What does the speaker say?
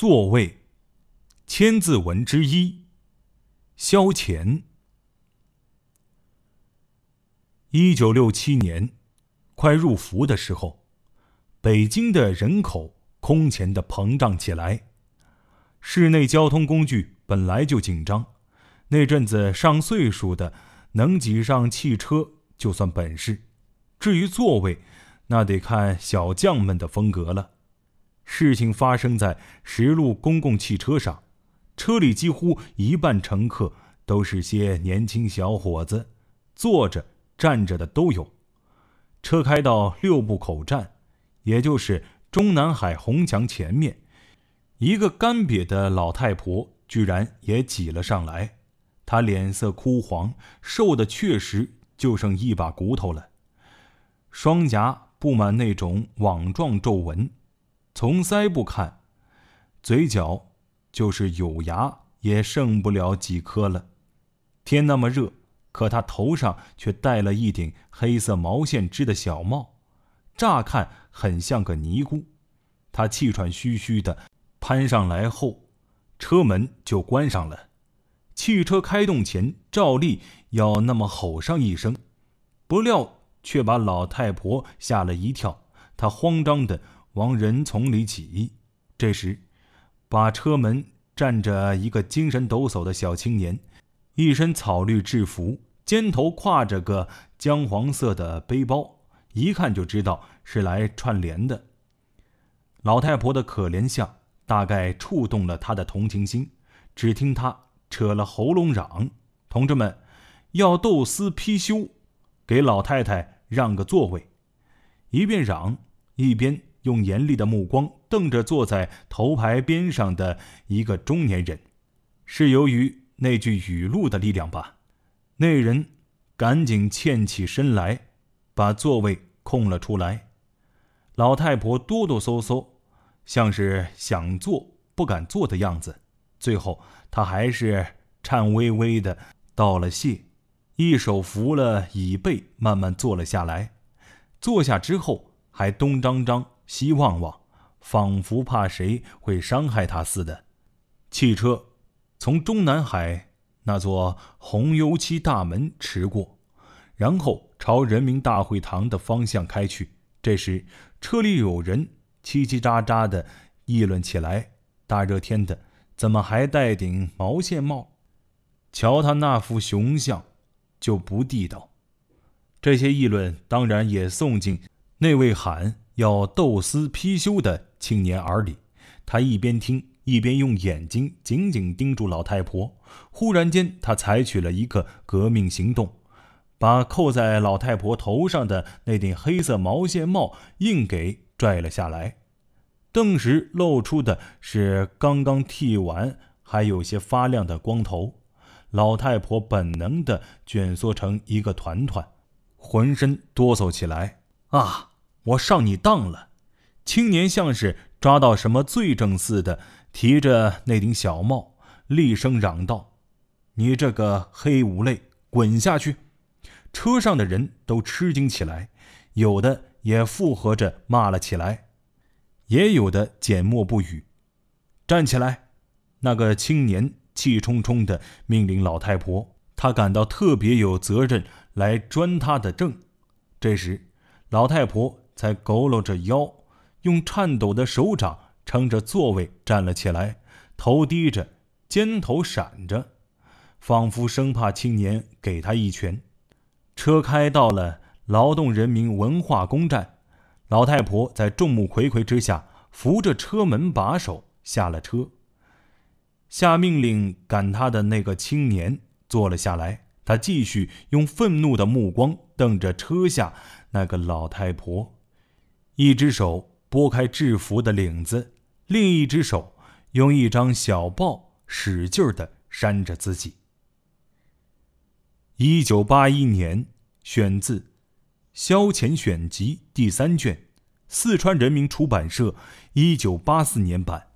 座位，千字文之一。萧乾。一九六七年，快入伏的时候，北京的人口空前的膨胀起来，市内交通工具本来就紧张，那阵子上岁数的能挤上汽车就算本事，至于座位，那得看小将们的风格了。事情发生在十路公共汽车上，车里几乎一半乘客都是些年轻小伙子，坐着站着的都有。车开到六部口站，也就是中南海红墙前面，一个干瘪的老太婆居然也挤了上来。她脸色枯黄，瘦的确实就剩一把骨头了，双颊布满那种网状皱纹。从腮部看，嘴角就是有牙也剩不了几颗了。天那么热，可他头上却戴了一顶黑色毛线织的小帽，乍看很像个尼姑。他气喘吁吁的攀上来后，车门就关上了。汽车开动前照例要那么吼上一声，不料却把老太婆吓了一跳，她慌张的往人丛里挤，这时，把车门站着一个精神抖擞的小青年，一身草绿制服，肩头挎着个姜黄色的背包，一看就知道是来串联的。老太婆的可怜相大概触动了他的同情心，只听他扯了喉咙嚷：“同志们，要斗私批修，给老太太让个座位。”一边嚷一边。用严厉的目光瞪着坐在头牌边上的一个中年人，是由于那句语录的力量吧？那人赶紧欠起身来，把座位空了出来。老太婆哆哆嗦嗦，像是想坐不敢坐的样子。最后，她还是颤巍巍的道了谢，一手扶了椅背，慢慢坐了下来。坐下之后，还东张张。西望望，仿佛怕谁会伤害他似的。汽车从中南海那座红油漆大门驰过，然后朝人民大会堂的方向开去。这时，车里有人叽叽喳喳地议论起来：“大热天的，怎么还戴顶毛线帽？瞧他那副熊相，就不地道。”这些议论当然也送进内卫喊。要斗私批修的青年耳里，他一边听一边用眼睛紧紧盯住老太婆。忽然间，他采取了一个革命行动，把扣在老太婆头上的那顶黑色毛线帽硬给拽了下来。顿时露出的是刚刚剃完还有些发亮的光头。老太婆本能地卷缩成一个团团，浑身哆嗦起来。啊！我上你当了！青年像是抓到什么罪证似的，提着那顶小帽，厉声嚷道：“你这个黑无赖，滚下去！”车上的人都吃惊起来，有的也附和着骂了起来，也有的缄默不语。站起来！那个青年气冲冲地命令老太婆，他感到特别有责任来专他的证。这时，老太婆。才佝偻着腰，用颤抖的手掌撑着座位站了起来，头低着，肩头闪着，仿佛生怕青年给他一拳。车开到了劳动人民文化宫站，老太婆在众目睽睽之下扶着车门把手下了车。下命令赶他的那个青年坐了下来，他继续用愤怒的目光瞪着车下那个老太婆。一只手拨开制服的领子，另一只手用一张小报使劲的扇着自己。一九八一年，选自《萧乾选集》第三卷，四川人民出版社，一九八四年版。